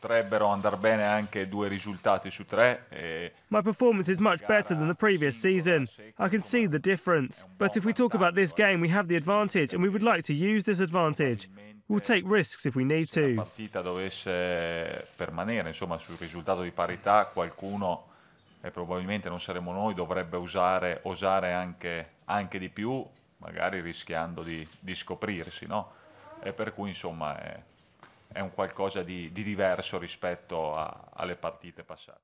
potrebbero andare bene anche due risultati su tre. E... My performance is much better than the previous season. I can see the difference. But if we talk about this game, we have the advantage and we would like to use this advantage. We'll take risks if we need to. Se la partita dovesse permanere, insomma, sul risultato di parità, qualcuno e probabilmente non saremo noi, dovrebbe usare, osare anche, anche di più, magari rischiando di, di scoprirsi, no? E per cui, insomma, è è un qualcosa di, di diverso rispetto a, alle partite passate.